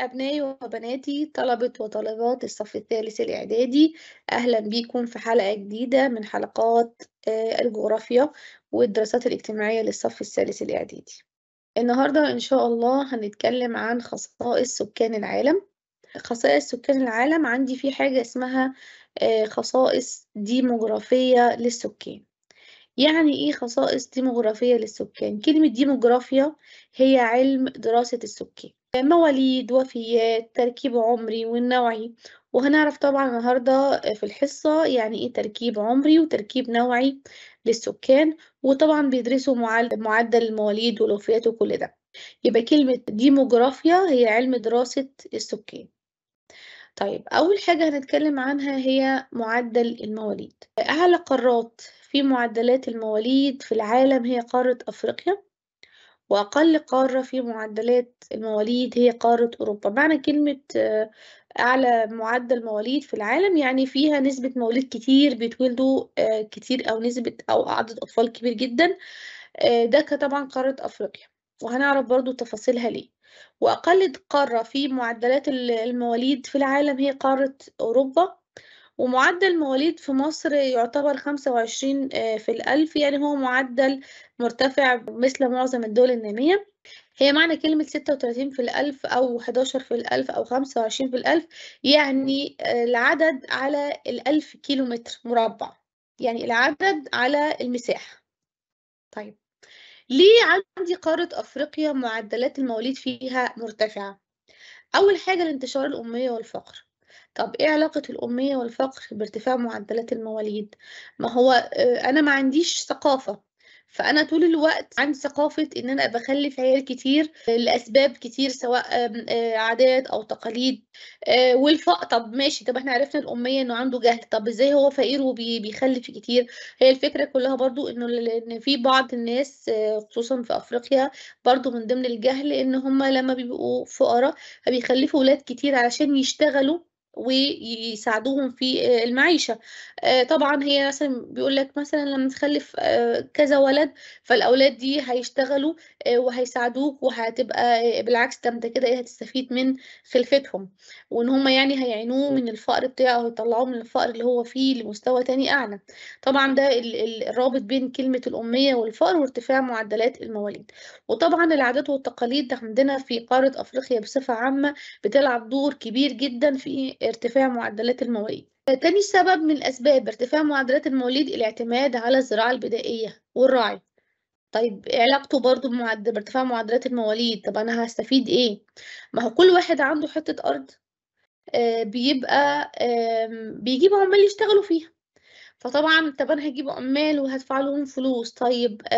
أبنائي وبناتي طلبة وطالبات الصف الثالث الإعدادي أهلا بيكم في حلقة جديدة من حلقات آه، الجغرافيا والدراسات الاجتماعية للصف الثالث الإعدادي النهاردة إن شاء الله هنتكلم عن خصائص سكان العالم خصائص سكان العالم عندي في حاجة اسمها آه، خصائص ديموغرافية للسكان يعني إيه خصائص ديموغرافية للسكان؟ كلمة ديموغرافيا هي علم دراسة السكان مواليد وفيات تركيب عمري والنوعي وهنعرف طبعا النهاردة في الحصة يعني ايه تركيب عمري وتركيب نوعي للسكان وطبعا بيدرسوا معدل المواليد والوفيات وكل ده يبقى كلمة ديموغرافيا هي علم دراسة السكان طيب أول حاجة هنتكلم عنها هي معدل المواليد أعلى قارات في معدلات المواليد في العالم هي قارة أفريقيا وأقل قارة في معدلات المواليد هي قارة أوروبا معنى كلمة آه، أعلى معدل مواليد في العالم يعني فيها نسبة مواليد كتير بيتولدوا آه، كتير أو نسبة أو عدد أطفال كبير جدا آه، ده طبعا قارة أفريقيا وهنعرف برضو تفاصيلها ليه وأقل قارة في معدلات المواليد في العالم هي قارة أوروبا ومعدل مواليد في مصر يعتبر 25 آه، في الألف يعني هو معدل مرتفع مثل معظم الدول النامية هي معنى كلمة 36 في الألف أو 11 في الألف أو 25 في الألف يعني آه، العدد على الألف كيلو متر مربع يعني العدد على المساحة طيب ليه عندي قارة أفريقيا معدلات المواليد فيها مرتفعة؟ أول حاجة الانتشار الأمية والفقر طب إيه علاقة الأمية والفقر بارتفاع معدلات المواليد؟ ما هو آه، أنا ما عنديش ثقافة فانا طول الوقت عندي ثقافه ان انا بخلف عيال كتير لاسباب كتير سواء آه، عادات او تقاليد آه، والفقر طب ماشي طب احنا عرفنا الاميه انه عنده جهل طب ازاي هو فقير وبيخلف كتير هي الفكره كلها برضو انه ان في بعض الناس خصوصا في افريقيا برضو من ضمن الجهل ان هما لما بيبقوا فقراء فبيخلفوا ولاد كتير علشان يشتغلوا ويساعدوهم في آه، المعيشة آه، طبعا هي مثلا بيقول لك مثلا لما تخلف آه، كذا ولد فالأولاد دي هيشتغلوا وهيساعدوك وهتبقى بالعكس ده انت كده هتستفيد من خلفتهم وان هم يعني هيعينوه من الفقر بتاعه ويطلعوه من الفقر اللي هو فيه لمستوى تاني أعلى طبعا ده الرابط بين كلمة الأمية والفقر وارتفاع معدلات المواليد وطبعا العادات والتقاليد عندنا في قارة أفريقيا بصفة عامة بتلعب دور كبير جدا في ارتفاع معدلات المواليد تاني سبب من أسباب ارتفاع معدلات المواليد الاعتماد على الزراعة البدائية والرعي طيب علاقته برضو بمعدل بارتفاع معدلات المواليد طب أنا هستفيد إيه؟ ما هو كل واحد عنده حتة أرض آه، بيبقى بيجيب عمال يشتغلوا فيها فطبعا طب انا هجيب عمال وهدفع لهم فلوس طيب آه،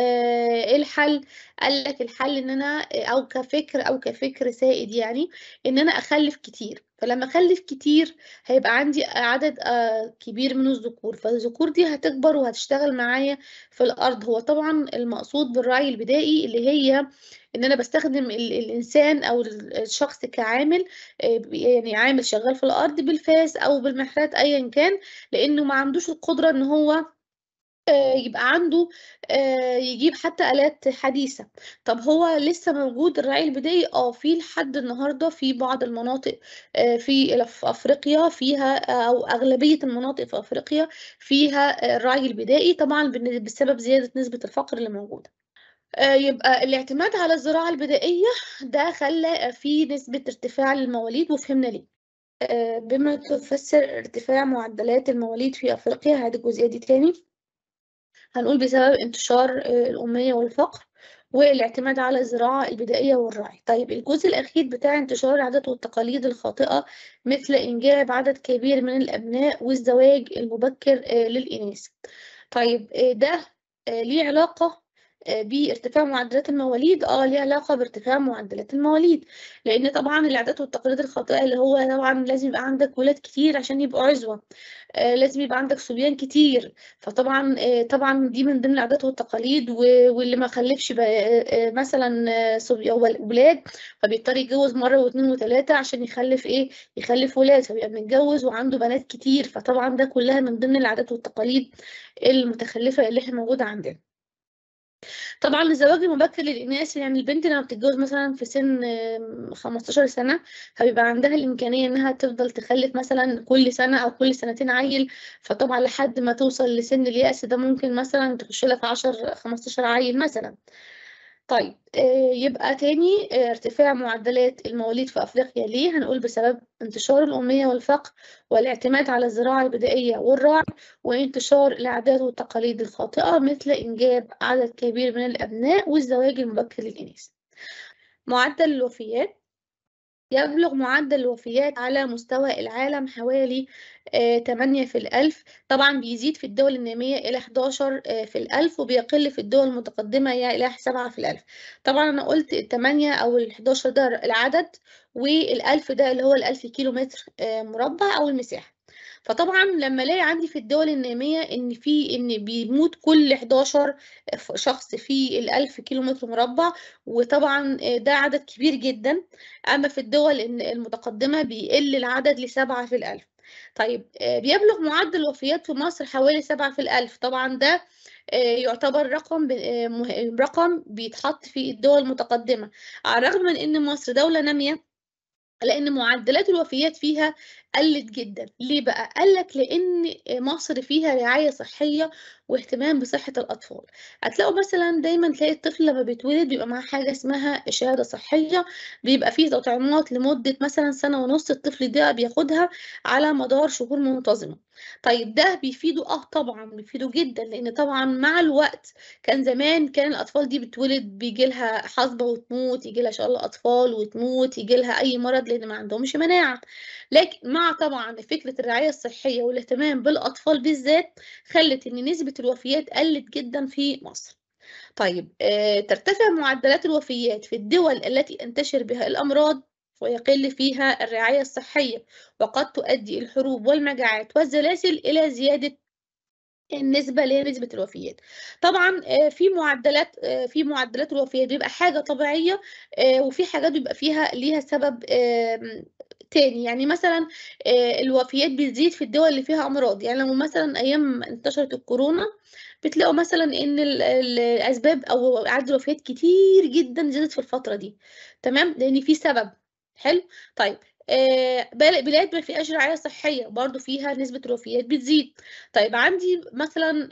ايه الحل قال لك الحل ان انا او كفكر او كفكر سائد يعني ان انا اخلف كتير فلما اخلف كتير هيبقى عندي عدد آه، كبير من الذكور فالذكور دي هتكبر وهتشتغل معايا في الارض هو طبعا المقصود بالرعي البدائي اللي هي ان انا بستخدم الانسان او الشخص كعامل آه، يعني عامل شغال في الارض بالفاس او بالمحرات ايا كان لانه ما عندوش القدره ان هو آه، يبقى عنده آه، يجيب حتى آلات حديثة طب هو لسه موجود الرعي البدائي اه في لحد النهاردة في بعض المناطق آه، في أفريقيا فيها أو أغلبية المناطق في أفريقيا فيها الرعي البدائي طبعا بسبب زيادة نسبة الفقر اللي موجودة يبقى الاعتماد على الزراعة البدائية ده خلى في نسبة ارتفاع للمواليد وفهمنا ليه بما تفسر ارتفاع معدلات المواليد في أفريقيا هذه الجزئية دي تاني هنقول بسبب انتشار آه، الأمية والفقر والاعتماد على الزراعة البدائية والرعي طيب الجزء الأخير بتاع انتشار العادات والتقاليد الخاطئة مثل إنجاب عدد كبير من الأبناء والزواج المبكر آه، للإناث طيب آه، ده ليه علاقة آه، بارتفاع معدلات المواليد اه ليه علاقه بارتفاع معدلات المواليد لان طبعا العادات والتقاليد الخاطئه اللي هو طبعا لازم يبقى عندك ولاد كتير عشان يبقوا عزوه آه لازم يبقى عندك صبيان كتير فطبعا آه طبعا دي من ضمن العادات والتقاليد واللي ما خلفش آه،, آه مثلا آه، صبي ولاد فبيضطر يتجوز مره واثنين وثلاثه عشان يخلف ايه يخلف ولاد فبيبقى متجوز وعنده بنات كتير فطبعا ده كلها من ضمن العادات والتقاليد المتخلفه اللي احنا موجوده عندنا طبعًا الزواج المبكر للإناث، يعني البنت لمّا بتتجوز مثلًا في سن 15 سنة، فبيبقى عندها الإمكانية إنها تفضل تخلِّف مثلًا كل سنة أو كل سنتين عيّل، فطبعًا لحد ما توصل لسن اليأس ده ممكن مثلًا تخُش لها في 10، 15 عيّل مثلًا. طيب آه، يبقى تاني آه، ارتفاع معدلات المواليد في أفريقيا ليه؟ هنقول بسبب انتشار الأمية والفقر والاعتماد على الزراعة البدائية والرعي وانتشار العادات والتقاليد الخاطئة مثل إنجاب عدد كبير من الأبناء والزواج المبكر للإناث. معدل الوفيات يبلغ معدل الوفيات على مستوى العالم حوالي 8 آه، في الألف طبعا بيزيد في الدول النامية إلى 11 آه، في الألف وبيقل في الدول المتقدمة يعني إلى 7 في الألف طبعا أنا قلت 8 أو 11 ده العدد والألف ده اللي هو الألف كيلومتر آه، مربع أو المساحة فطبعا لما الاقي عندي في الدول الناميه ان في ان بيموت كل 11 شخص في ال1000 كيلو متر مربع وطبعا آه، ده عدد كبير جدا اما في الدول المتقدمه بيقل العدد لسبعه في الألف طيب آه، بيبلغ معدل الوفيات في مصر حوالي سبعة في الألف طبعا ده آه، يعتبر رقم رقم بيتحط في الدول المتقدمة على الرغم من إن مصر دولة نامية لأن معدلات الوفيات فيها قلت جدا ليه بقى قال لك لان مصر فيها رعايه صحيه واهتمام بصحه الاطفال هتلاقوا مثلا دايما تلاقي الطفل لما بيتولد بيبقى معاه حاجه اسمها شهاده صحيه بيبقى فيه تطعيمات لمده مثلا سنه ونص الطفل ده بياخدها على مدار شهور منتظمه طيب ده بيفيده اه طبعا بيفيده جدا لان طبعا مع الوقت كان زمان كان الاطفال دي بتولد بيجي لها حصبه وتموت يجي لها الله اطفال وتموت يجي لها اي مرض لان ما عندهمش مناعه لكن مع طبعا فكرة الرعاية الصحية والاهتمام بالأطفال بالذات خلت إن نسبة الوفيات قلت جدا في مصر طيب آه، ترتفع معدلات الوفيات في الدول التي انتشر بها الأمراض ويقل فيها الرعاية الصحية وقد تؤدي الحروب والمجاعات والزلازل إلى زيادة النسبة لنسبة الوفيات طبعا آه، في معدلات آه، في معدلات الوفيات بيبقى حاجة طبيعية وفي حاجات بيبقى فيها ليها سبب التاني يعني مثلا آه، الوفيات بتزيد في الدول اللي فيها امراض يعني لو مثلا ايام انتشرت الكورونا بتلاقوا مثلا ان الاسباب او عدد الوفيات كتير جدا زادت في الفتره دي تمام لان في سبب حلو طيب آه، بلاد ما فيهاش رعايه صحيه برضو فيها نسبه الوفيات بتزيد طيب عندي مثلا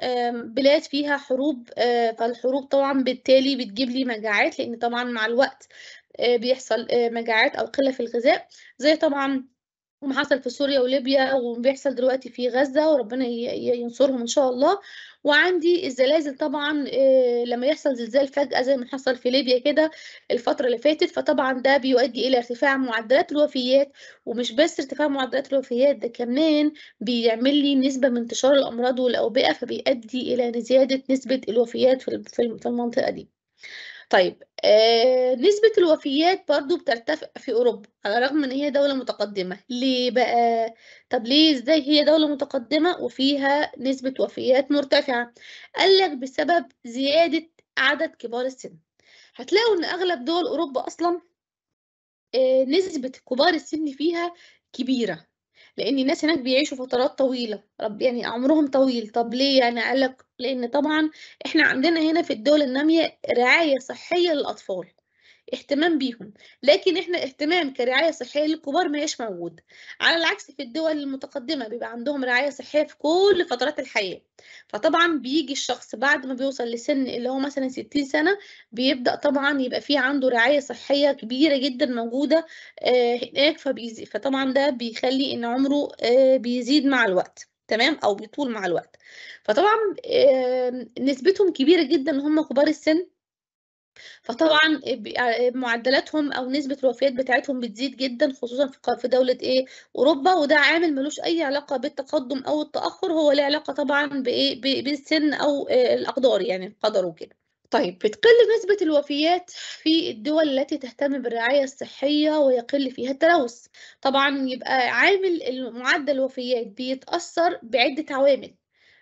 بلاد فيها حروب آه، فالحروب طبعا بالتالي بتجيب لي مجاعات لان طبعا مع الوقت آه، بيحصل آه، مجاعات أو قلة في الغذاء زي طبعا ما حصل في سوريا وليبيا وبيحصل دلوقتي في غزة وربنا ينصرهم إن شاء الله وعندي الزلازل طبعا آه، لما يحصل زلزال فجأة زي ما حصل في ليبيا كده الفترة اللي فاتت فطبعا ده بيؤدي إلى ارتفاع معدلات الوفيات ومش بس ارتفاع معدلات الوفيات ده كمان بيعمل لي نسبة من انتشار الأمراض والأوبئة فبيؤدي إلى زيادة نسبة الوفيات في المنطقة دي. طيب آه نسبة الوفيات برضو بترتفع في أوروبا على الرغم إن هي دولة متقدمة ليه بقى؟ طب ليه إزاي هي دولة متقدمة وفيها نسبة وفيات مرتفعة؟ قالك بسبب زيادة عدد كبار السن هتلاقوا إن أغلب دول أوروبا أصلا آه نسبة كبار السن فيها كبيرة لان الناس هناك بيعيشوا فترات طويله رب يعني عمرهم طويل طب ليه يعني قالك لان طبعا احنا عندنا هنا في الدول الناميه رعايه صحيه للاطفال اهتمام بيهم لكن احنا اهتمام كرعايه صحيه للكبار ما هيش موجود على العكس في الدول المتقدمه بيبقى عندهم رعايه صحيه في كل فترات الحياه فطبعا بيجي الشخص بعد ما بيوصل لسن اللي هو مثلا 60 سنه بيبدا طبعا يبقى في عنده رعايه صحيه كبيره جدا موجوده آه، هناك فبيزي فطبعا ده بيخلي ان عمره آه، بيزيد مع الوقت تمام او بيطول مع الوقت فطبعا نسبتهم كبيره جدا هم كبار السن فطبعا آه، معدلاتهم او نسبه الوفيات بتاعتهم بتزيد جدا خصوصا في دوله ايه اوروبا وده عامل ملوش اي علاقه بالتقدم او التاخر هو له علاقه طبعا بايه بالسن او آه، الاقدار يعني القدر وكده طيب بتقل نسبة الوفيات في الدول التي تهتم بالرعاية الصحية ويقل فيها التلوث طبعا يبقى عامل معدل الوفيات بيتأثر بعدة عوامل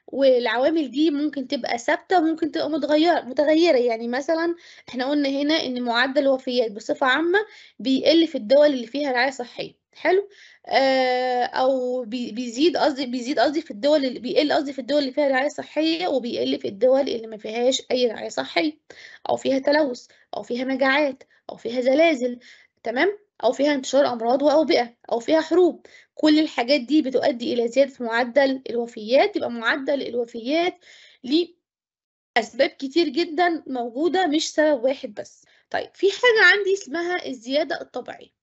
والعوامل دي ممكن تبقى ثابته وممكن تبقى متغيره متغيره يعني مثلا احنا قلنا هنا ان معدل الوفيات بصفه عامه بيقل في الدول اللي فيها رعايه صحيه حلو آه، او بيزيد قصدي بيزيد قصدي في الدول اللي بيقل قصدي في الدول اللي فيها رعايه صحيه وبيقل في الدول اللي ما فيهاش اي رعايه صحيه او فيها تلوث او فيها مجاعات او فيها زلازل تمام أو فيها انتشار أمراض وأوبئة أو فيها حروب كل الحاجات دي بتؤدي إلى زيادة معدل الوفيات يبقى معدل الوفيات ليه أسباب كتير جدا موجودة مش سبب واحد بس طيب في حاجة عندي اسمها الزيادة الطبيعية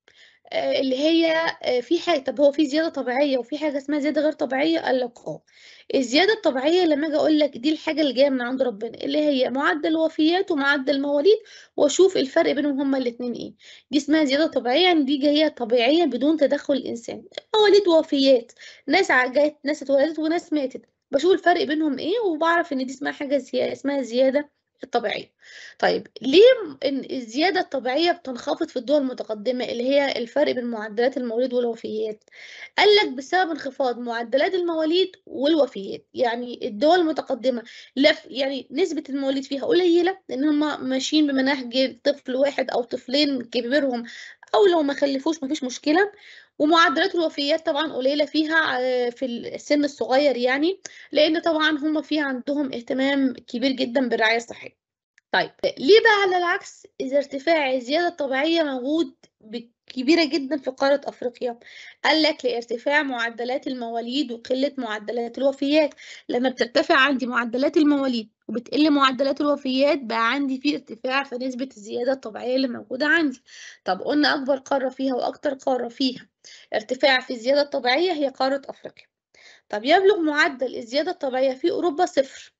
آه، اللي هي آه، في حاجه طب هو في زياده طبيعيه وفي حاجه اسمها زياده غير طبيعيه قال لك اه الزياده الطبيعيه لما اجي اقول لك دي الحاجه اللي جايه من عند ربنا اللي هي معدل وفيات ومعدل مواليد واشوف الفرق بينهم هما الاثنين ايه دي اسمها زياده طبيعيه يعني دي جايه طبيعيه بدون تدخل الانسان مواليد وفيات ناس جت ناس اتولدت وناس ماتت بشوف الفرق بينهم ايه وبعرف ان دي اسمها حاجه زياده اسمها زياده الطبيعية طيب ليه الزيادة الطبيعية بتنخفض في الدول المتقدمة اللي هي الفرق بين معدلات المواليد والوفيات قال لك بسبب انخفاض معدلات المواليد والوفيات يعني الدول المتقدمة لف يعني نسبة المواليد فيها قليلة لأن هم ماشيين بمناهج طفل واحد أو طفلين كبيرهم او لو ما خلفوش مفيش مشكله ومعدلات الوفيات طبعا قليله فيها آه، في السن الصغير يعني لان طبعا هم في عندهم اهتمام كبير جدا بالرعايه الصحيه طيب ليه بقى على العكس إذا ارتفاع الزيادة الطبيعية موجود كبيرة جدا في قارة أفريقيا قال لك لارتفاع معدلات المواليد وقلة معدلات الوفيات لما بترتفع عندي معدلات المواليد وبتقل معدلات الوفيات بقى عندي في ارتفاع في نسبة الزيادة الطبيعية اللي موجودة عندي طب قلنا أكبر قارة فيها وأكتر قارة فيها ارتفاع في الزيادة الطبيعية هي قارة أفريقيا طب يبلغ معدل الزيادة الطبيعية في أوروبا صفر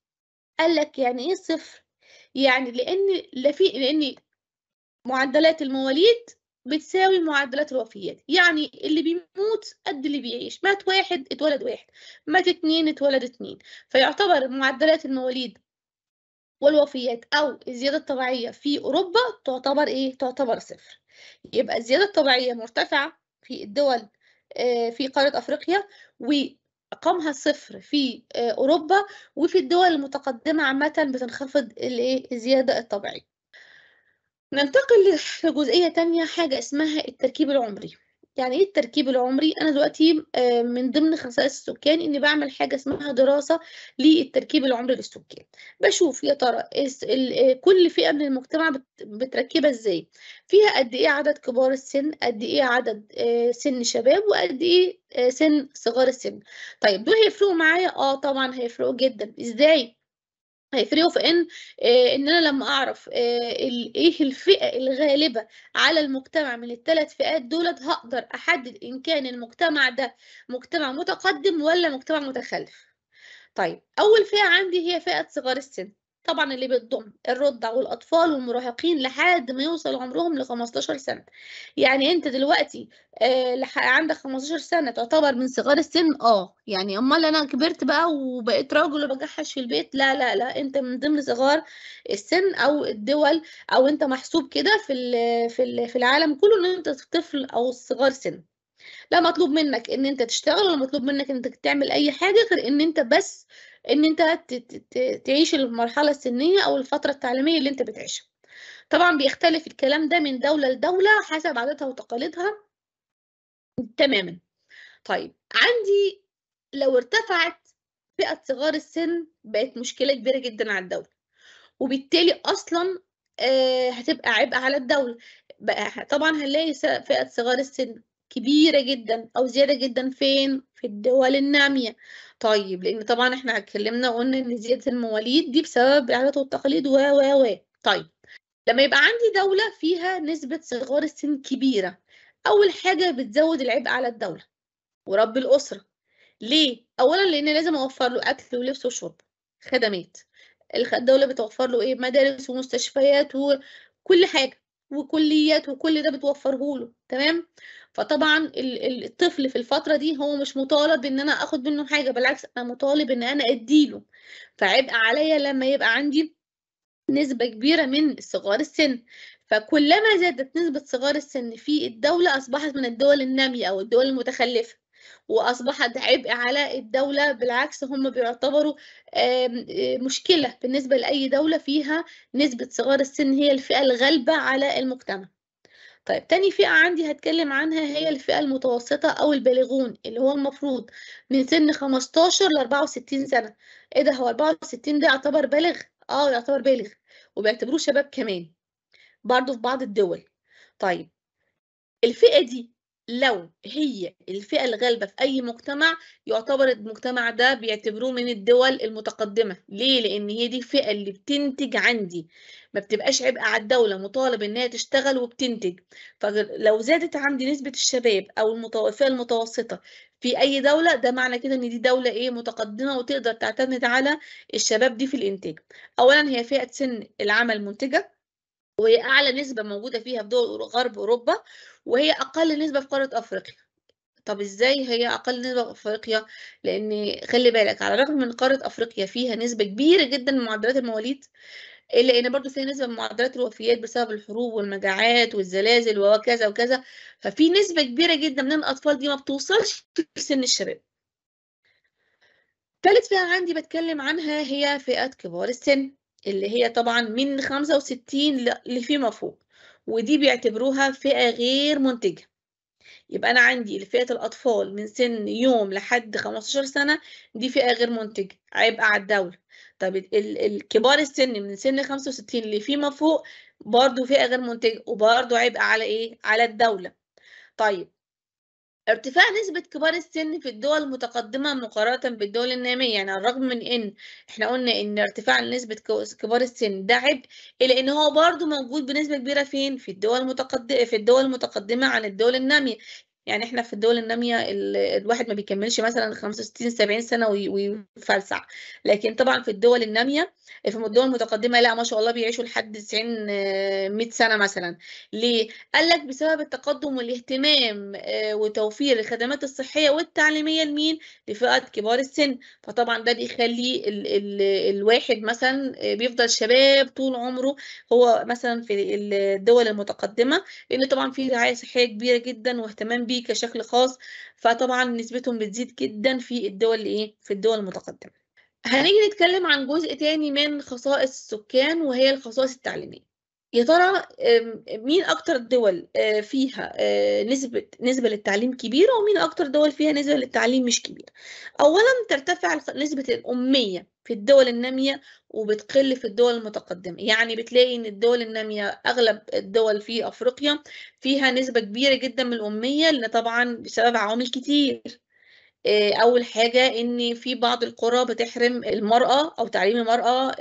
قال لك يعني إيه صفر يعني لأن لفي لأن معدلات المواليد بتساوي معدلات الوفيات يعني اللي بيموت قد اللي بيعيش مات واحد اتولد واحد مات اتنين اتولد اتنين فيعتبر معدلات المواليد والوفيات أو الزيادة الطبيعية في أوروبا تعتبر إيه؟ تعتبر صفر يبقى الزيادة الطبيعية مرتفعة في الدول آه، في قارة أفريقيا ارقامها صفر في آه، أوروبا وفي الدول المتقدمة عامة بتنخفض الزيادة الطبيعية ننتقل لجزئية تانية حاجة اسمها التركيب العمري يعني ايه التركيب العمري انا دلوقتي آه، من ضمن خصائص السكان اني بعمل حاجه اسمها دراسه للتركيب العمري للسكان بشوف يا ترى آه، كل فئه من المجتمع بتركبها ازاي فيها قد ايه عدد كبار السن قد ايه عدد آه، سن شباب وقد ايه سن صغار السن طيب دول هيفرقوا معايا اه طبعا هيفرقوا جدا ازاي هيفرقوا في ان ان انا لما اعرف آه، ايه الفئه الغالبه على المجتمع من الثلاث فئات دولت هقدر احدد ان كان المجتمع ده مجتمع متقدم ولا مجتمع متخلف طيب اول فئه عندي هي فئه صغار السن طبعا اللي بتضم الرضع والاطفال والمراهقين لحد ما يوصل عمرهم ل 15 سنه يعني انت دلوقتي آه عندك 15 سنه تعتبر من صغار السن اه يعني امال انا كبرت بقى وبقيت راجل وبجحش في البيت لا لا لا انت من ضمن صغار السن او الدول او انت محسوب كده في في في العالم كله ان انت طفل او صغار سن لا مطلوب منك ان انت تشتغل ولا مطلوب منك ان انت تعمل اي حاجه غير ان انت بس ان انت تعيش المرحله السنيه او الفتره التعليميه اللي انت بتعيشها طبعا بيختلف الكلام ده من دوله لدوله حسب عاداتها وتقاليدها تماما طيب عندي لو ارتفعت فئه صغار السن بقت مشكله كبيره جدا على الدوله وبالتالي اصلا آه، هتبقى عبء على الدوله بقى طبعا هنلاقي فئه صغار السن كبيرة جدا أو زيادة جدا فين؟ في الدول النامية طيب لأن طبعا احنا اتكلمنا وقلنا إن زيادة المواليد دي بسبب العادات والتقاليد و و و طيب لما يبقى عندي دولة فيها نسبة صغار السن كبيرة أول حاجة بتزود العبء على الدولة ورب الأسرة ليه؟ أولا لأن لازم أوفر له أكل ولبس وشرب خدمات الدولة بتوفر له إيه؟ مدارس ومستشفيات وكل حاجة وكليات وكل ده بتوفره له تمام فطبعا الطفل في الفتره دي هو مش مطالب ان انا اخد منه حاجه بالعكس انا مطالب ان انا اديله فعبء عليا لما يبقى عندي نسبه كبيره من صغار السن فكلما زادت نسبه صغار السن في الدوله اصبحت من الدول الناميه او الدول المتخلفه واصبحت عبء على الدوله بالعكس هم بيعتبروا مشكله بالنسبه لاي دوله فيها نسبه صغار السن هي الفئه الغالبه على المجتمع طيب تاني فئة عندي هتكلم عنها هي الفئة المتوسطة أو البالغون اللي هو المفروض من سن 15 ل 64 سنة إيه ده هو 64 ده يعتبر بالغ؟ آه يعتبر بالغ وبيعتبروه شباب كمان برضه في بعض الدول طيب الفئة دي لو هي الفئة الغالبة في أي مجتمع يعتبر المجتمع ده بيعتبروه من الدول المتقدمة ليه؟ لأن هي دي الفئة اللي بتنتج عندي ما بتبقاش عبء على الدولة مطالب إنها تشتغل وبتنتج فلو زادت عندي نسبة الشباب أو الفئة المتوسطة في أي دولة ده معنى كده إن دي دولة إيه متقدمة وتقدر تعتمد على الشباب دي في الإنتاج أولا هي فئة سن العمل منتجة وهي أعلى نسبة موجودة فيها في دول غرب أوروبا وهي أقل نسبة في قارة أفريقيا طب إزاي هي أقل نسبة في أفريقيا؟ لأن خلي بالك على الرغم من قارة أفريقيا فيها نسبة كبيرة جدا من معدلات المواليد إلا إن برضه فيها نسبة من معدلات الوفيات بسبب الحروب والمجاعات والزلازل وكذا وكذا ففي نسبة كبيرة جدا من الأطفال دي ما بتوصلش لسن الشباب ثالث فئة عندي بتكلم عنها هي فئة كبار السن اللي هي طبعا من 65 لفيما فوق ودي بيعتبروها فئة غير منتجة يبقى أنا عندي فئة الأطفال من سن يوم لحد 15 سنة دي فئة غير منتجة عبء على الدولة طب الكبار السن من سن 65 اللي فيما فوق برضو فئة غير منتجة وبرضو عبء على إيه؟ على الدولة طيب ارتفاع نسبة كبار السن في الدول المتقدمة مقارنة بالدول النامية يعني على الرغم من ان احنا قلنا ان ارتفاع نسبة كبار السن ده عبء الا ان هو برضه موجود بنسبة كبيرة فين في الدول المتقدمة في الدول المتقدمة عن الدول النامية يعني احنا في الدول الناميه الواحد ما بيكملش مثلا 65 70 سنه ويفلسع لكن طبعا في الدول الناميه في الدول المتقدمه لا ما شاء الله بيعيشوا لحد 90 100 آه، سنه مثلا ليه قال لك بسبب التقدم والاهتمام آه، وتوفير الخدمات الصحيه والتعليميه لمين لفئه كبار السن فطبعا ده بيخلي ال ال الواحد مثلا آه، بيفضل شباب طول عمره هو مثلا في الدول المتقدمه لان طبعا في رعايه صحيه كبيره جدا واهتمام الأوروبي كشكل خاص فطبعا نسبتهم بتزيد جدا في الدول ايه في الدول المتقدمة هنيجي نتكلم عن جزء تاني من خصائص السكان وهي الخصائص التعليمية يا ترى مين اكتر الدول آه، فيها آه، نسبه نسبه للتعليم كبيره ومين اكتر دول فيها نسبه للتعليم مش كبيره اولا ترتفع نسبه الاميه في الدول الناميه وبتقل في الدول المتقدمه يعني بتلاقي ان الدول الناميه اغلب الدول في افريقيا فيها نسبه كبيره جدا من الاميه لان طبعا بسبب عوامل كتير آه، اول حاجه ان في بعض القرى بتحرم المراه او تعليم المراه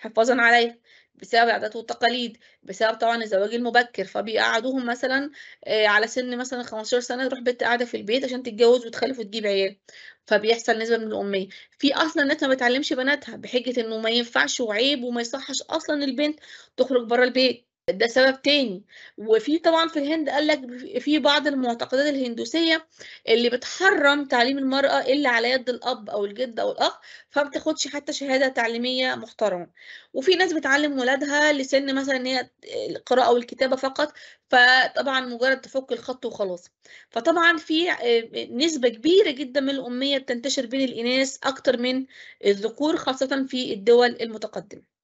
حفاظا عليها بسبب العادات والتقاليد بسبب طبعا الزواج المبكر فبيقعدوهم مثلا آه، على سن مثلا 15 سنه تروح بنت قاعده في البيت عشان تتجوز وتخلف وتجيب عيال فبيحصل نسبه من الاميه في اصلا ناس ما بتعلمش بناتها بحجه انه ما ينفعش وعيب وما يصحش اصلا البنت تخرج بره البيت ده سبب تاني وفي طبعا في الهند قال لك في بعض المعتقدات الهندوسيه اللي بتحرم تعليم المراه الا على يد الاب او الجد او الاخ فما بتاخدش حتى شهاده تعليميه محترمه وفي ناس بتعلم ولادها لسن مثلا ان هي القراءه والكتابه فقط فطبعا مجرد تفك الخط وخلاص فطبعا في آه، نسبه كبيره جدا من الاميه بتنتشر بين الاناث اكتر من الذكور خاصه في الدول المتقدمه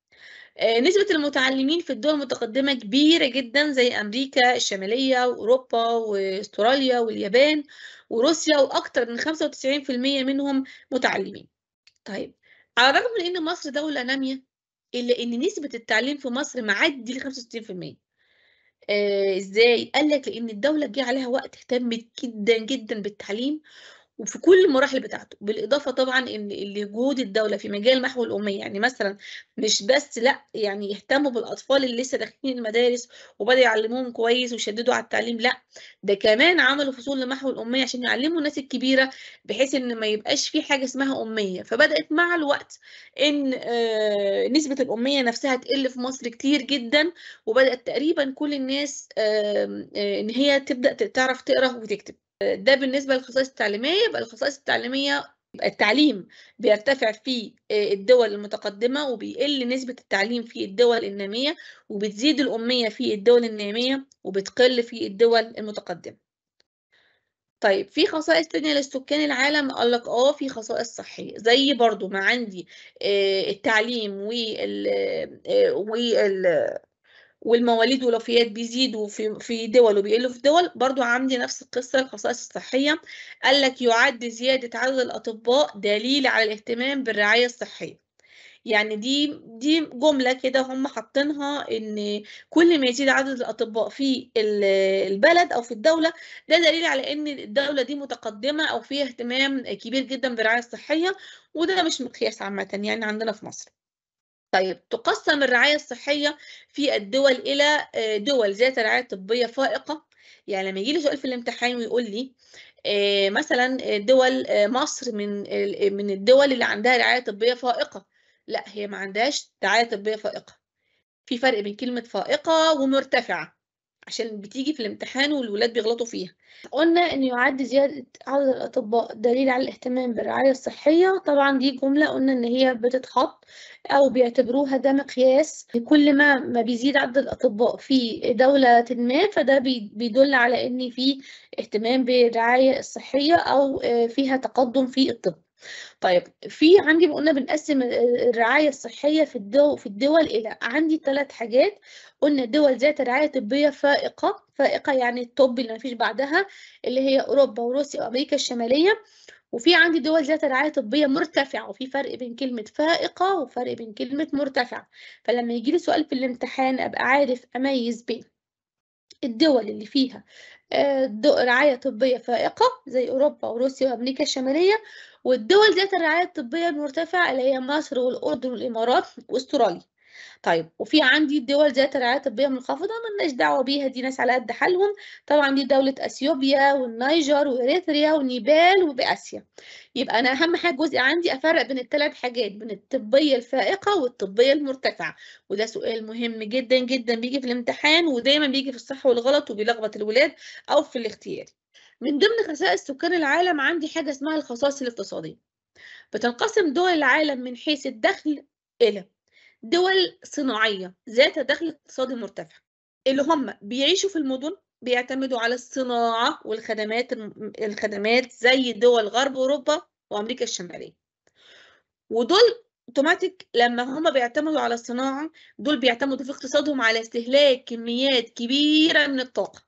آه، نسبة المتعلمين في الدول المتقدمة كبيرة جدا زي أمريكا الشمالية وأوروبا وأستراليا واليابان وروسيا وأكتر من 95% منهم متعلمين طيب على الرغم من إن مصر دولة نامية إلا إن نسبة التعليم في مصر معدي ل 65% آه، ازاي قال لك لان الدوله جه عليها وقت اهتمت جدا جدا بالتعليم وفي كل المراحل بتاعته بالاضافه طبعا ان لجهود الدوله في مجال محو الاميه يعني مثلا مش بس لا يعني يهتموا بالاطفال اللي لسه داخلين المدارس وبداوا يعلموهم كويس وشددوا على التعليم لا ده كمان عملوا فصول لمحو الاميه عشان يعلموا الناس الكبيره بحيث ان ما يبقاش في حاجه اسمها اميه فبدات مع الوقت ان آه، نسبه الاميه نفسها تقل في مصر كتير جدا وبدات تقريبا كل الناس آه، ان هي تبدا تعرف تقرا وتكتب ده بالنسبه للخصائص التعليميه يبقى الخصائص التعليميه التعليم بيرتفع في آه، الدول المتقدمة وبيقل نسبة التعليم في الدول النامية وبتزيد الأمية في الدول النامية وبتقل في الدول المتقدمة طيب في خصائص تانية للسكان العالم قال لك اه في خصائص صحية زي برضو ما عندي آه، التعليم وال آه، والمواليد والوفيات بيزيدوا في في دول وبيقلوا في دول برضو عندي نفس القصة الخصائص الصحية قال لك يعد زيادة عدد الأطباء دليل على الاهتمام بالرعاية الصحية يعني دي دي جملة كده هم حاطينها إن كل ما يزيد عدد الأطباء في البلد أو في الدولة ده دليل على إن الدولة دي متقدمة أو فيها اهتمام كبير جدا بالرعاية الصحية وده مش مقياس عامة يعني عندنا في مصر. طيب تقسم الرعاية الصحية في الدول إلى آه، دول ذات رعاية طبية فائقة يعني لما يجي لي سؤال في الامتحان ويقول لي آه، مثلا آه، دول مصر من من الدول اللي عندها رعاية طبية فائقة لا هي ما عندهاش رعاية طبية فائقة في فرق بين كلمة فائقة ومرتفعة عشان بتيجي في الامتحان والولاد بيغلطوا فيها قلنا ان يعد زيادة عدد الاطباء دليل على الاهتمام بالرعاية الصحية طبعا دي جملة قلنا ان هي بتتحط او بيعتبروها ده مقياس كل ما ما بيزيد عدد الاطباء في دولة ما فده بيدل على ان في اهتمام بالرعاية الصحية او آه، فيها تقدم في الطب طيب في عندي قلنا بنقسم الرعايه الصحيه في الدول في الدول الى عندي ثلاث حاجات قلنا دول ذات رعايه طبيه فائقه فائقه يعني الطب اللي ما فيش بعدها اللي هي اوروبا وروسيا وامريكا الشماليه وفي عندي دول ذات رعاية طبية مرتفعة وفي فرق بين كلمة فائقة وفرق بين كلمة مرتفعة فلما يجيلي سؤال في الامتحان أبقى عارف أميز بين الدول اللي فيها آه، رعاية طبية فائقة زي أوروبا وروسيا وأمريكا الشمالية والدول ذات الرعاية الطبية المرتفعة اللي هي مصر والأردن والإمارات وأستراليا طيب وفي عندي الدول ذات الرعايه الطبيه منخفضه مالناش دعوه بيها دي ناس على قد حالهم طبعا دي دوله اثيوبيا والنيجر واريتريا ونيبال وباسيا يبقى انا اهم حاجه جزء عندي افرق بين الثلاث حاجات بين الطبيه الفائقه والطبيه المرتفعه وده سؤال مهم جدا جدا بيجي في الامتحان ودايما بيجي في الصح والغلط وبيلخبط الولاد او في الاختياري من ضمن خصائص سكان العالم عندي حاجه اسمها الخصائص الاقتصاديه بتنقسم دول العالم من حيث الدخل الى دول صناعية ذات دخل اقتصادي مرتفع اللي هم بيعيشوا في المدن بيعتمدوا على الصناعة والخدمات الخدمات زي دول غرب أوروبا وأمريكا الشمالية ودول اوتوماتيك لما هم بيعتمدوا على الصناعة دول بيعتمدوا في اقتصادهم على استهلاك كميات كبيرة من الطاقة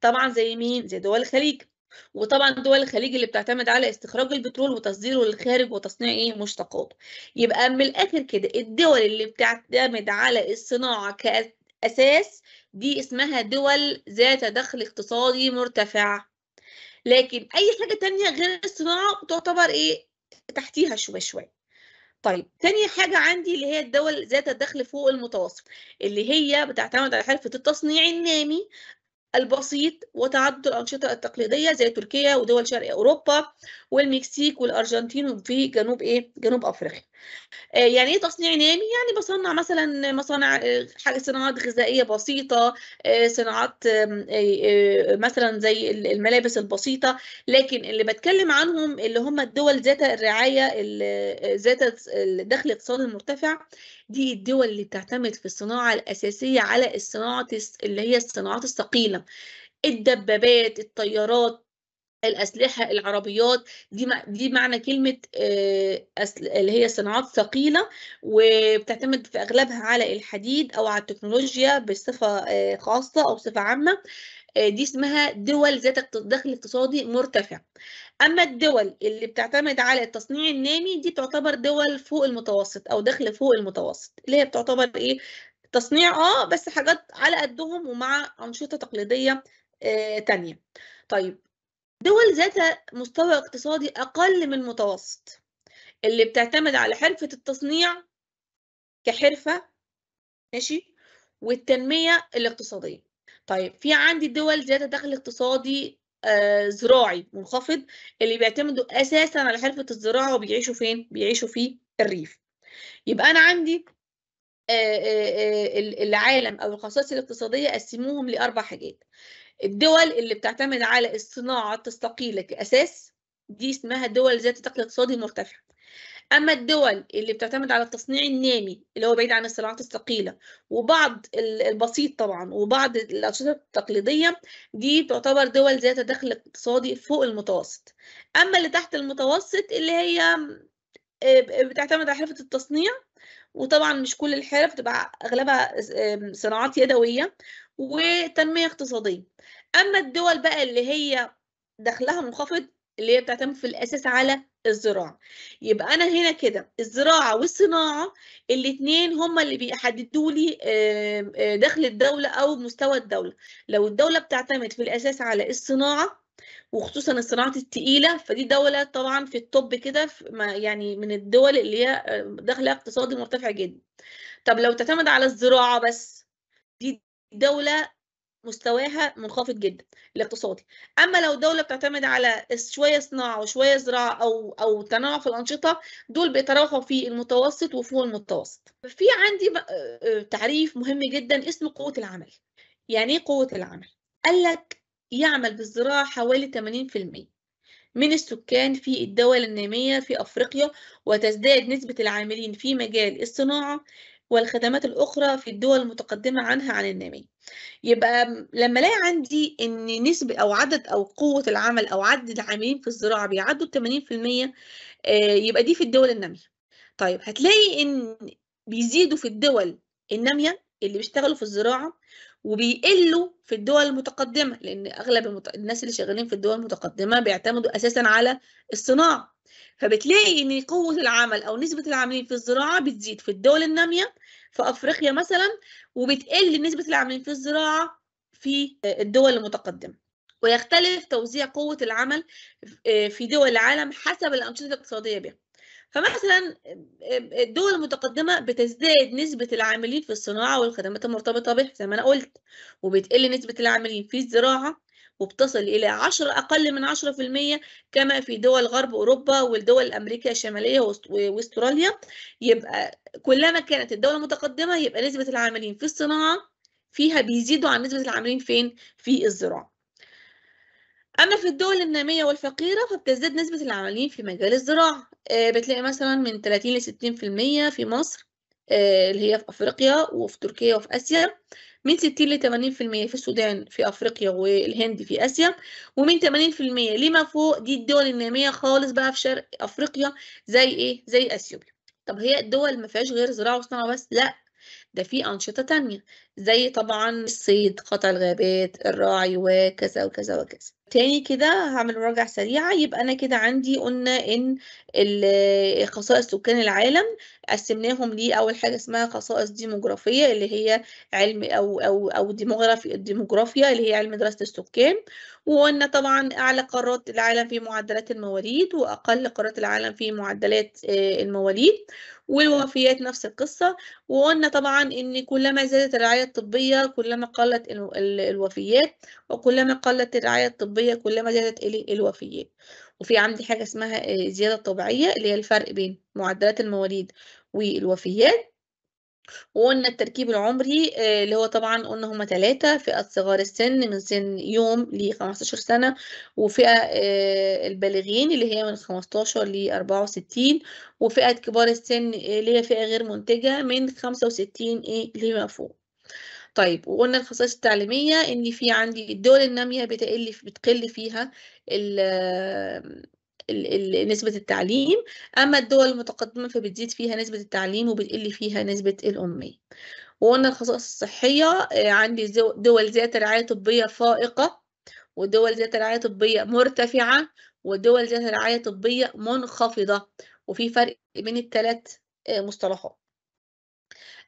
طبعا زي مين زي دول الخليج وطبعا دول الخليج اللي بتعتمد على استخراج البترول وتصديره للخارج وتصنيع ايه مشتقاته يبقى من الاخر كده الدول اللي بتعتمد على الصناعه كاساس دي اسمها دول ذات دخل اقتصادي مرتفع لكن اي حاجه تانية غير الصناعه تعتبر ايه تحتيها شويه شويه طيب تاني حاجة عندي اللي هي الدول ذات الدخل فوق المتوسط اللي هي بتعتمد على حرفة التصنيع النامي البسيط وتعدد الأنشطة التقليدية زي تركيا ودول شرق أوروبا والمكسيك والارجنتين وفي جنوب ايه جنوب افريقيا آه، يعني ايه تصنيع نامي يعني بصنع مثلا مصانع آه، حاجه صناعات غذائيه بسيطه آه، صناعات مثلا زي الملابس البسيطه لكن اللي بتكلم عنهم اللي هم الدول ذات الرعايه ذات الدخل الاقتصادي المرتفع دي الدول اللي بتعتمد في الصناعه الاساسيه على الصناعه اللي هي الصناعات الثقيله الدبابات الطيارات الأسلحة العربيات دي دي معنى كلمة آه، اللي هي صناعات ثقيلة وبتعتمد في أغلبها على الحديد أو على التكنولوجيا بصفة آه، خاصة أو صفة عامة آه، دي اسمها دول ذات دخل اقتصادي مرتفع اما الدول اللي بتعتمد على التصنيع النامي دي تعتبر دول فوق المتوسط او دخل فوق المتوسط اللي هي بتعتبر ايه تصنيع اه بس حاجات على قدهم ومع انشطه تقليديه آه تانية طيب دول ذات مستوى اقتصادي أقل من المتوسط اللي بتعتمد على حرفة التصنيع كحرفة ماشي والتنمية الاقتصادية طيب في عندي دول ذات دخل اقتصادي آه زراعي منخفض اللي بيعتمدوا أساسا على حرفة الزراعة وبيعيشوا فين؟ بيعيشوا في الريف يبقى أنا عندي آه آه, آه، العالم أو الخصائص الاقتصادية قسموهم لأربع حاجات الدول اللي بتعتمد على الصناعة الثقيلة كأساس دي اسمها دول ذات دخل اقتصادي مرتفع أما الدول اللي بتعتمد على التصنيع النامي اللي هو بعيد عن الصناعات الثقيلة وبعض البسيط طبعا وبعض الأنشطة التقليدية دي تعتبر دول ذات دخل اقتصادي فوق المتوسط أما اللي تحت المتوسط اللي هي آه، بتعتمد على حرفة التصنيع وطبعا مش كل الحرف تبقى اغلبها صناعات يدويه وتنمية اقتصادية أما الدول بقى اللي هي دخلها منخفض اللي هي بتعتمد في الأساس على الزراعة يبقى أنا هنا كده الزراعة والصناعة الاتنين هما اللي بيحددوا لي آه، دخل الدولة أو مستوى الدولة لو الدولة بتعتمد في الأساس على الصناعة وخصوصا الصناعات التقيلة فدي دولة طبعا في التوب كده يعني من الدول اللي هي دخلها اقتصادي مرتفع جدا طب لو تعتمد على الزراعة بس دي دولة مستواها منخفض جدا الاقتصادي اما لو دوله بتعتمد على شويه صناعه وشويه زراعه او او تنوع في الانشطه دول بيتراوحوا في المتوسط وفوق المتوسط في عندي آه، آه، تعريف مهم جدا اسمه قوه العمل يعني ايه قوه العمل قال لك يعمل بالزراعه حوالي 80% من السكان في الدول النامية في أفريقيا وتزداد نسبة العاملين في مجال الصناعة والخدمات الأخرى في الدول المتقدمة عنها عن النامي يبقى لما الاقي عندي ان نسبة او عدد او قوة العمل او عدد العاملين في الزراعة بيعدوا 80% آه، يبقى دي في الدول النامية طيب هتلاقي ان بيزيدوا في الدول النامية اللي بيشتغلوا في الزراعة وبيقلوا في الدول المتقدمة لأن أغلب المت... الناس اللي شغالين في الدول المتقدمة بيعتمدوا أساسا على الصناعة فبتلاقي ان قوه العمل او نسبه العاملين في الزراعه بتزيد في الدول الناميه في افريقيا مثلا وبتقل نسبه العاملين في الزراعه في الدول المتقدمه ويختلف توزيع قوه العمل في دول العالم حسب الانشطه الاقتصاديه بها فمثلا الدول المتقدمة بتزداد نسبة العاملين في الصناعة والخدمات المرتبطة بها زي ما أنا قلت وبتقل نسبة العاملين في الزراعة وبتصل إلى 10 أقل من 10% كما في دول غرب أوروبا والدول أمريكا الشمالية واستراليا يبقى كلما كانت الدولة متقدمة يبقى نسبة العاملين في الصناعة فيها بيزيدوا عن نسبة العاملين فين؟ في الزراعة. أما في الدول النامية والفقيرة فبتزداد نسبة العاملين في مجال الزراعة آه، بتلاقي مثلا من 30 ل 60% في مصر آه، اللي هي في أفريقيا وفي تركيا وفي آسيا من 60 ل 80% في السودان في أفريقيا والهند في آسيا ومن 80% لما فوق دي الدول النامية خالص بقى في شرق أفريقيا زي إيه؟ زي أثيوبيا طب هي الدول ما فيهاش غير زراعة وصناعة بس لا ده في أنشطة تانية زي طبعا الصيد قطع الغابات الراعي وكذا وكذا وكذا تاني كده هعمل مراجعة سريعة يبقى أنا كده عندي قلنا إن خصائص سكان العالم قسمناهم ليه اول حاجه اسمها خصائص ديموغرافيه اللي هي علم او او او ديموغرافي الديموغرافيا اللي هي علم دراسه السكان وقلنا طبعا اعلى قارات العالم في معدلات المواليد واقل قارات العالم في معدلات آه، المواليد والوفيات نفس القصة وقلنا طبعا إن كلما زادت الرعاية الطبية كلما قلت الوفيات وكلما قلت الرعاية الطبية كلما زادت الوفيات وفي عندي حاجة اسمها آه، زيادة طبيعية اللي هي الفرق بين معدلات المواليد والوفيات وقلنا التركيب العمري آه، اللي هو طبعا قلنا هما ثلاثة فئة صغار السن من سن يوم ل 15 سنة وفئة آه، البالغين اللي هي من 15 ل 64 وفئة كبار السن اللي هي فئة غير منتجة من 65 إيه لما فوق طيب وقلنا الخصائص التعليمية إن في عندي الدول النامية بتقل بتقل فيها نسبة التعليم أما الدول المتقدمة فبتزيد فيها نسبة التعليم وبتقل فيها نسبة الأمية وقلنا الخصائص الصحية آه، عندي دول ذات رعاية طبية فائقة ودول ذات رعاية طبية مرتفعة ودول ذات رعاية طبية منخفضة وفي فرق بين الثلاث آه، مصطلحات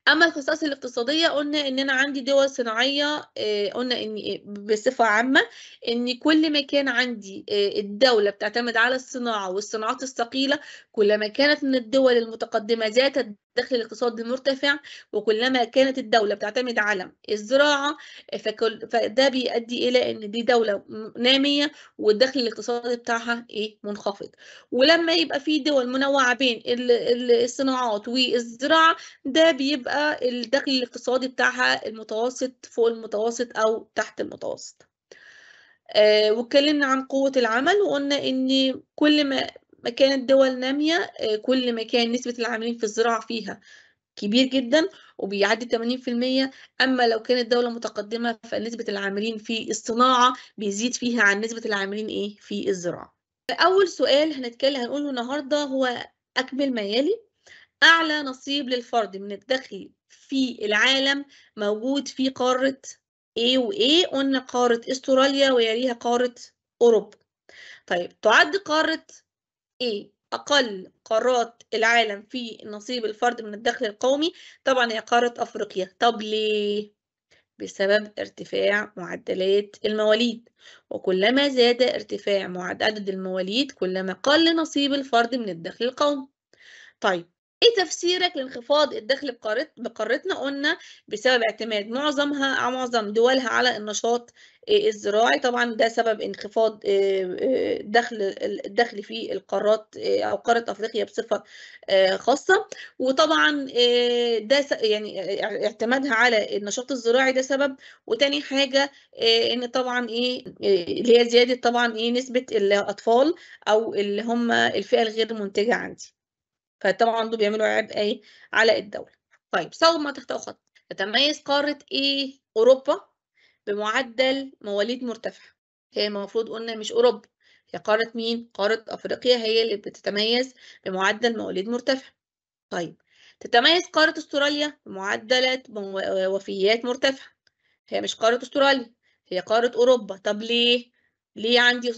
اما الخصائص الاقتصاديه قلنا ان انا عندي دول صناعيه آه، قلنا ان آه، بصفه عامه ان كل ما كان عندي آه، الدوله بتعتمد على الصناعه والصناعات الثقيله كل ما كانت من الدول المتقدمه ذات دخل الاقتصاد مرتفع وكلما كانت الدولة بتعتمد على الزراعة فكل فده بيؤدي إلى إن دي دولة نامية والدخل الاقتصادي بتاعها إيه منخفض ولما يبقى في دول منوعة بين الصناعات والزراعة ده بيبقى الدخل الاقتصادي بتاعها المتوسط فوق المتوسط أو تحت المتوسط آه واتكلمنا عن قوة العمل وقلنا إن كل ما كانت دول نامية آه، كل ما كان نسبة العاملين في الزراعة فيها كبير جدا وبيعدي 80% اما لو كانت دوله متقدمه فنسبه العاملين في الصناعه بيزيد فيها عن نسبه العاملين ايه في الزراعه اول سؤال هنتكلم هنقوله النهارده هو اكمل ما يلي اعلى نصيب للفرد من الدخل في العالم موجود في قاره A و A قلنا قارة استراليا ويليها قارة أوروبا طيب تعد قارة إيه أقل قارات العالم في نصيب الفرد من الدخل القومي طبعا هي قارة أفريقيا طب ليه؟ بسبب ارتفاع معدلات المواليد وكلما زاد ارتفاع عدد المواليد كلما قل نصيب الفرد من الدخل القومي طيب ايه تفسيرك لانخفاض الدخل بقارتنا قلنا بسبب اعتماد معظمها معظم دولها على النشاط إيه، الزراعي طبعا ده سبب انخفاض آه، آه، دخل الدخل في القارات آه، او قاره افريقيا بصفه خاصه وطبعا ده يعني اعتمادها على النشاط الزراعي ده سبب وتاني حاجه ان طبعا ايه اللي هي زياده طبعا ايه نسبه الاطفال او اللي هم الفئه الغير منتجه عندي فطبعا دول بيعملوا عبء ايه على الدوله طيب سووا ما تحت خط تتميز قاره ايه اوروبا بمعدل مواليد مرتفع هي المفروض قلنا مش أوروبا هي قارة مين؟ قارة أفريقيا هي اللي بتتميز بمعدل مواليد مرتفع طيب تتميز قارة أستراليا بمعدلات وفيات مرتفع هي مش قارة أستراليا هي قارة أوروبا طب ليه؟ ليه عندي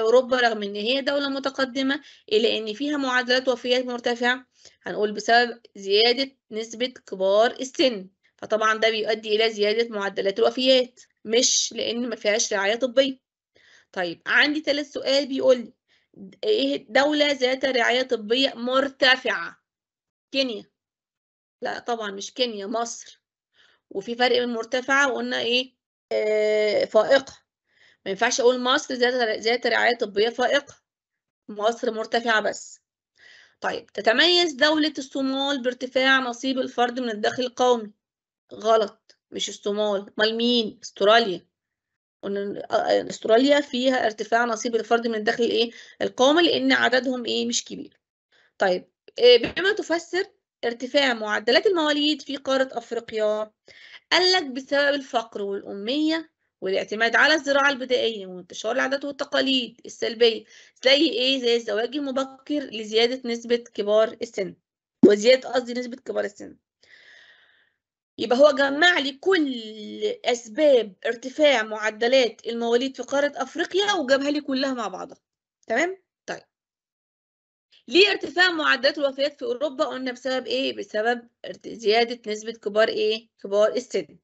أوروبا رغم إن هي دولة متقدمة إلا إن فيها معدلات وفيات مرتفعة؟ هنقول بسبب زيادة نسبة كبار السن فطبعا ده بيؤدي إلى زيادة معدلات الوفيات مش لأن ما فيهاش رعاية طبية طيب عندي ثالث سؤال بيقول لي إيه دولة ذات رعاية طبية مرتفعة كينيا لا طبعا مش كينيا مصر وفي فرق بين مرتفعة وقلنا إيه آه فائقة ما ينفعش أقول مصر ذات ذات رعاية طبية فائقة مصر مرتفعة بس طيب تتميز دولة الصومال بارتفاع نصيب الفرد من الدخل القومي غلط مش الصومال امال مين استراليا وان آه، آه، استراليا فيها ارتفاع نصيب الفرد من الدخل الايه القومي لان عددهم ايه مش كبير طيب آه، بما تفسر ارتفاع معدلات المواليد في قارة أفريقيا قال لك بسبب الفقر والأمية والاعتماد على الزراعة البدائية وانتشار العادات والتقاليد السلبية زي إيه زي الزواج المبكر لزيادة نسبة كبار السن وزيادة قصدي نسبة كبار السن يبقى هو جمع لي كل اسباب ارتفاع معدلات المواليد في قاره افريقيا وجابها لي كلها مع بعضها تمام طيب ليه ارتفاع معدلات الوفيات في اوروبا قلنا بسبب ايه بسبب زياده نسبه كبار ايه كبار السن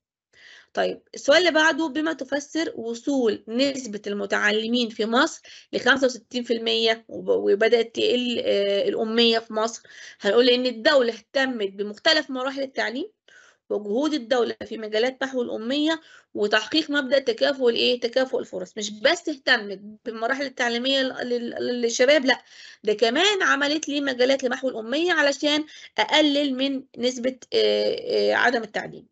طيب السؤال اللي بعده بما تفسر وصول نسبة المتعلمين في مصر ل 65% وبدأت تقل آه، الأمية في مصر هنقول إن الدولة اهتمت بمختلف مراحل التعليم وجهود الدولة في مجالات محو الأمية وتحقيق مبدأ تكافؤ الإيه؟ تكافؤ الفرص، مش بس اهتمت بالمراحل التعليمية للشباب، لأ، ده كمان عملت لي مجالات لمحو الأمية علشان أقلل من نسبة عدم التعليم.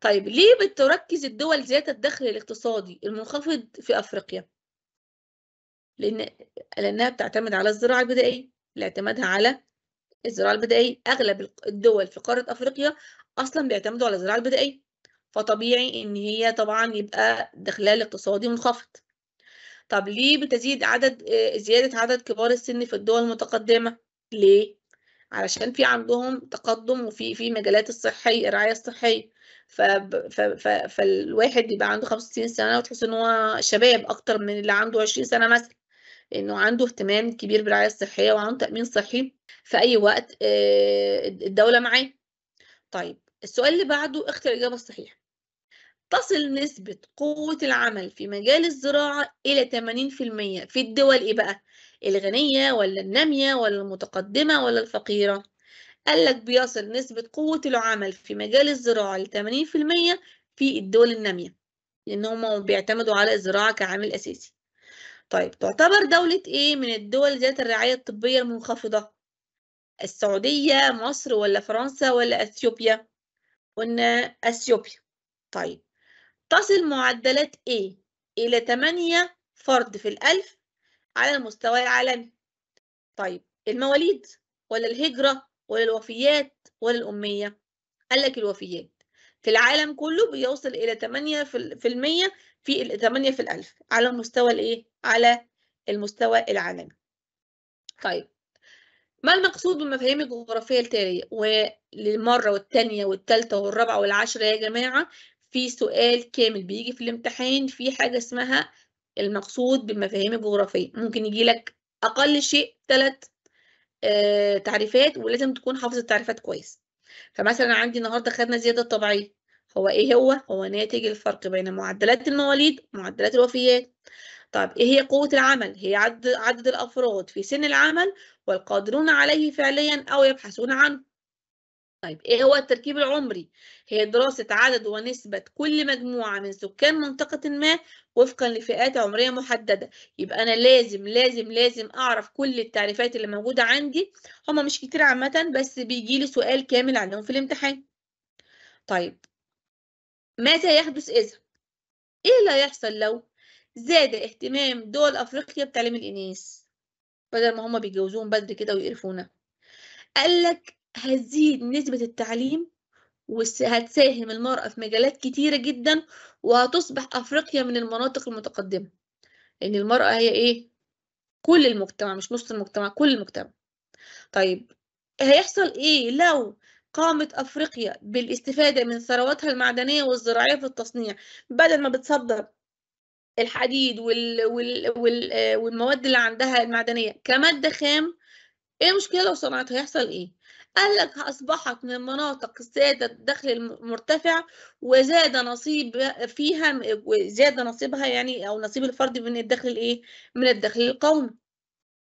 طيب ليه بتركز الدول زيادة الدخل الاقتصادي المنخفض في أفريقيا؟ لأن لأنها بتعتمد على الزراعة البدائية، لاعتمادها على الزراعة البدائية أغلب الدول في قارة أفريقيا أصلا بيعتمدوا على الزراعة البدائية فطبيعي إن هي طبعا يبقى دخلها الاقتصادي منخفض طب ليه بتزيد عدد آه، زيادة عدد كبار السن في الدول المتقدمة ليه؟ علشان في عندهم تقدم وفي في مجالات الصحية الرعاية الصحية ف... ف... فالواحد يبقى عنده 65 سنة وتحس إن هو شباب أكتر من اللي عنده 20 سنة مثلا انه عنده اهتمام كبير بالرعايه الصحيه وعنده تامين صحي في اي وقت آه، الدوله معاه طيب السؤال اللي بعده اختر الاجابه الصحيحه تصل نسبة قوة العمل في مجال الزراعة إلى 80% في الدول إيه بقى؟ الغنية ولا النامية ولا المتقدمة ولا الفقيرة؟ قال لك بيصل نسبة قوة العمل في مجال الزراعة ل 80% في الدول النامية لأن هم بيعتمدوا على الزراعة كعامل أساسي طيب تعتبر دولة إيه من الدول ذات الرعاية الطبية المنخفضة؟ السعودية، مصر ولا فرنسا ولا أثيوبيا؟ قلنا أثيوبيا. طيب تصل معدلات إيه إلى 8 فرد في الألف على المستوى العالمي. طيب المواليد ولا الهجرة ولا الوفيات ولا الأمية؟ قال لك الوفيات. في العالم كله بيوصل إلى 8 في المية في 8 في الألف على مستوى الإيه؟ على المستوى العالمي. طيب ما المقصود بالمفاهيم الجغرافية التالية؟ وللمرة والتانية والتالتة والرابعة والعاشرة يا جماعة في سؤال كامل بيجي في الامتحان في حاجة اسمها المقصود بالمفاهيم الجغرافية ممكن يجي لك أقل شيء ثلاث آه، تعريفات ولازم تكون حافظ التعريفات كويس فمثلا عندي النهارده خدنا زيادة طبيعية هو إيه هو؟ هو ناتج الفرق بين معدلات المواليد ومعدلات الوفيات طب إيه هي قوة العمل؟ هي عدد, عدد الأفراد في سن العمل والقادرون عليه فعليا أو يبحثون عنه طيب إيه هو التركيب العمري؟ هي دراسة عدد ونسبة كل مجموعة من سكان منطقة ما وفقا لفئات عمرية محددة يبقى أنا لازم لازم لازم أعرف كل التعريفات اللي موجودة عندي هما مش كتير عامة بس بيجيلي سؤال كامل عنهم في الامتحان طيب ماذا يحدث إذا؟ إيه اللي هيحصل لو زاد اهتمام دول أفريقيا بتعليم الإناث بدل ما هما بيتجوزوهم بدري كده ويقرفونا قالك هتزيد نسبة التعليم وهتساهم المرأة في مجالات كتيرة جدا وهتصبح أفريقيا من المناطق المتقدمة لأن المرأة هي إيه؟ كل المجتمع مش نص المجتمع كل المجتمع طيب هيحصل إيه لو قامت أفريقيا بالاستفادة من ثرواتها المعدنية والزراعية في التصنيع بدل ما بتصدر الحديد وال... وال... وال... آه، والمواد اللي عندها المعدنية كمادة خام ايه المشكلة لو صنعت هيحصل ايه؟ قال لك أصبحت من مناطق زاد الدخل المرتفع وزاد نصيب فيها زاد نصيبها يعني أو نصيب الفرد من الدخل الإيه؟ من الدخل القومي.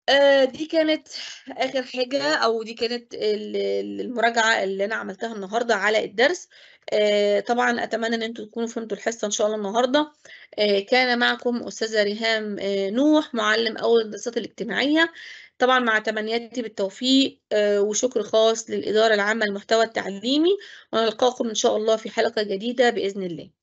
آه، دي كانت آخر حاجة أو دي كانت المراجعة اللي أنا عملتها النهاردة على الدرس آه، طبعا أتمنى أن أنتوا تكونوا فهمتوا الحصة إن شاء الله النهاردة آه، كان معكم أستاذة ريهام نوح معلم أول الدراسات الاجتماعية طبعا مع تمنياتي بالتوفيق وشكر خاص للإدارة العامة للمحتوى التعليمي ونلقاكم إن شاء الله في حلقة جديدة بإذن الله